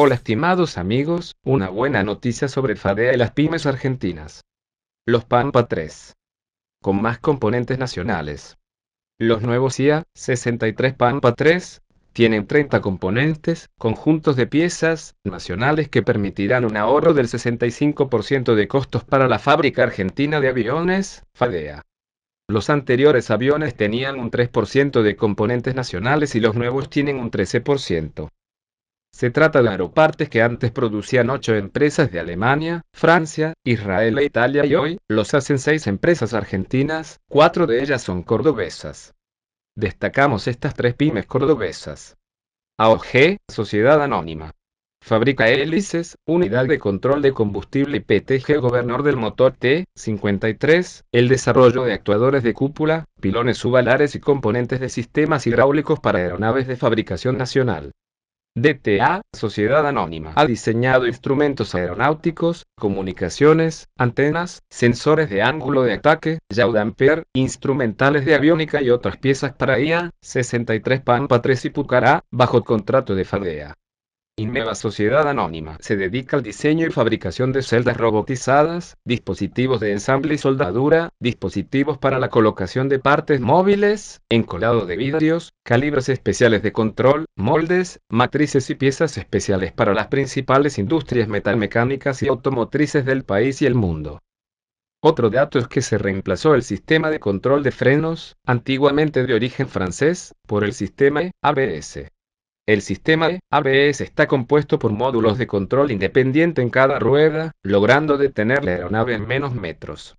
Hola estimados amigos, una buena noticia sobre FADEA y las pymes argentinas. Los Pampa 3. Con más componentes nacionales. Los nuevos IA 63 Pampa 3 tienen 30 componentes, conjuntos de piezas nacionales que permitirán un ahorro del 65% de costos para la fábrica argentina de aviones, FADEA. Los anteriores aviones tenían un 3% de componentes nacionales y los nuevos tienen un 13%. Se trata de aeropartes que antes producían ocho empresas de Alemania, Francia, Israel e Italia y hoy los hacen seis empresas argentinas, cuatro de ellas son cordobesas. Destacamos estas tres pymes cordobesas. AOG, Sociedad Anónima. Fabrica hélices, unidad de control de combustible y PTG gobernador del motor T-53, el desarrollo de actuadores de cúpula, pilones subalares y componentes de sistemas hidráulicos para aeronaves de fabricación nacional. DTA, Sociedad Anónima, ha diseñado instrumentos aeronáuticos, comunicaciones, antenas, sensores de ángulo de ataque, Yaudamper, instrumentales de aviónica y otras piezas para IA, 63 Pampa 3 y Pucará, bajo contrato de FADEA y Sociedad Anónima se dedica al diseño y fabricación de celdas robotizadas, dispositivos de ensamble y soldadura, dispositivos para la colocación de partes móviles, encolado de vidrios, calibres especiales de control, moldes, matrices y piezas especiales para las principales industrias metalmecánicas y automotrices del país y el mundo. Otro dato es que se reemplazó el sistema de control de frenos, antiguamente de origen francés, por el sistema e ABS. El sistema ABS está compuesto por módulos de control independiente en cada rueda, logrando detener la aeronave en menos metros.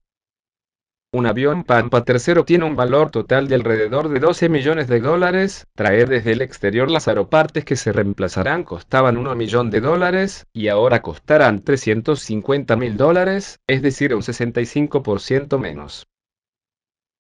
Un avión Pampa III tiene un valor total de alrededor de 12 millones de dólares, traer desde el exterior las aeropartes que se reemplazarán costaban 1 millón de dólares, y ahora costarán 350 mil dólares, es decir un 65% menos.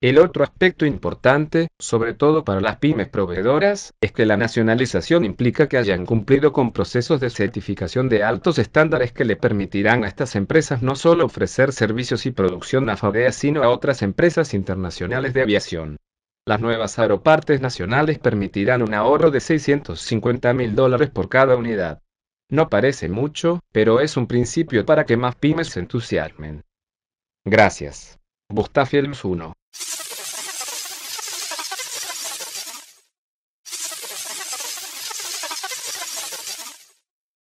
El otro aspecto importante, sobre todo para las pymes proveedoras, es que la nacionalización implica que hayan cumplido con procesos de certificación de altos estándares que le permitirán a estas empresas no solo ofrecer servicios y producción a FADEA, sino a otras empresas internacionales de aviación. Las nuevas aeropartes nacionales permitirán un ahorro de 650 mil dólares por cada unidad. No parece mucho, pero es un principio para que más pymes se entusiasmen. Gracias. Bustafiel 1